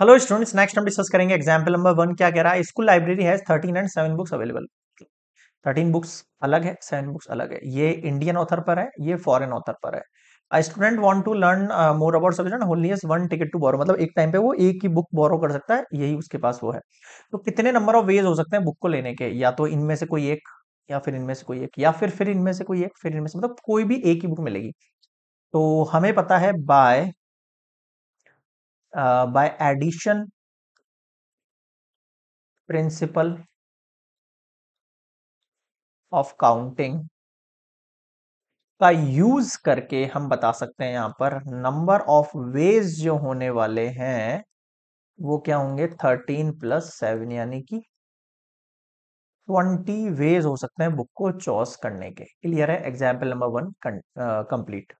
hello students next हम discuss करेंगे example number one क्या कह रहा है school library has thirteen and seven books available thirteen books अलग है सेवन बुक्स अलग है ये इंडियन ऑथर पर है ये फॉरेन ऑथर पर है student want to learn more about subject holds one ticket to borrow मतलब एक टाइम पे वो एक ही बुक बोरो कर सकता है यही उसके पास वो है तो कितने नंबर ऑफ वेज हो सकते हैं बुक को लेने के या तो इनमें से कोई एक या फिर इनमें से कोई एक या फिर फिर इनमें से कोई एक फिर इनमें से मतलब कोई भी एक ही बुक मिलेगी तो हमें पता है by uh, by addition principle of counting का यूज करके हम बता सकते हैं यहाँ पर नंबर ऑफ वेज जो होने वाले हैं वो क्या होंगे थर्टीन प्लस सेवन यानी कि ट्वेंटी वेज हो सकते हैं बुक को चॉइस करने के क्लियर है एग्जाम्पल नंबर वन कंप्लीट